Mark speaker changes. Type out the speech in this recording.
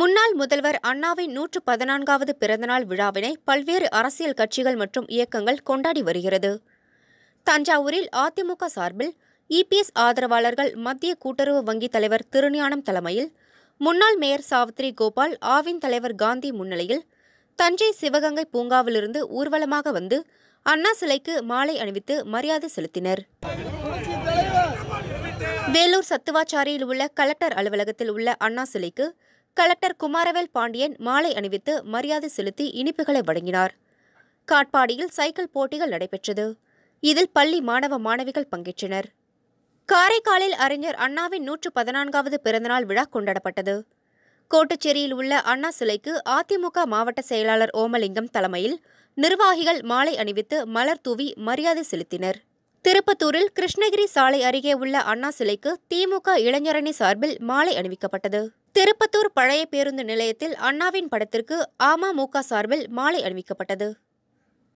Speaker 1: முன்னாள் முதல்வர் அண்ணாவின் நூற்று பதினான்காவது பிறந்தநாள் விழாவினை பல்வேறு அரசியல் கட்சிகள் மற்றும் இயக்கங்கள் கொண்டாடி வருகிறது தஞ்சாவூரில் அதிமுக சார்பில் இபிஎஸ் ஆதரவாளர்கள் மத்திய கூட்டுறவு வங்கி தலைவர் திருஞானம் தலைமையில் முன்னாள் மேயர் சாவித்ரி கோபால் ஆவின் தலைவர் காந்தி முன்னிலையில் தஞ்சை சிவகங்கை பூங்காவிலிருந்து ஊர்வலமாக வந்து அண்ணா சிலைக்கு மாலை அணிவித்து மரியாதை செலுத்தினர் வேலூர் சத்துவாச்சாரியில் உள்ள கலெக்டர் அலுவலகத்தில் உள்ள அண்ணா சிலைக்கு கலெக்டர் குமாரவேல் பாண்டியன் மாலை அணிவித்து மரியாதை செலுத்தி இனிப்புகளை வழங்கினார் காட்பாடியில் சைக்கிள் போட்டிகள் நடைபெற்றது இதில் பள்ளி மாணவ மாணவிகள் பங்கேற்றனர் காரைக்காலில் அறிஞர் அண்ணாவின் நூற்று பதினான்காவது பிறந்தநாள் விழா கொண்டாடப்பட்டது கோட்டுச்சேரியில் உள்ள அண்ணா சிலைக்கு அதிமுக மாவட்ட செயலாளர் ஓமலிங்கம் தலைமையில் நிர்வாகிகள் மாலை அணிவித்து மலர் தூவி மரியாதை செலுத்தினர் திருப்பத்தூரில் கிருஷ்ணகிரி சாலை அருகே உள்ள அண்ணா சிலைக்கு திமுக இளைஞரணி சார்பில் மாலை அணிவிக்கப்பட்டது திருப்பத்தூர் பழைய பேருந்து நிலையத்தில் அண்ணாவின் படத்திற்கு அமமுக சார்பில் மாலை அணிவிக்கப்பட்டது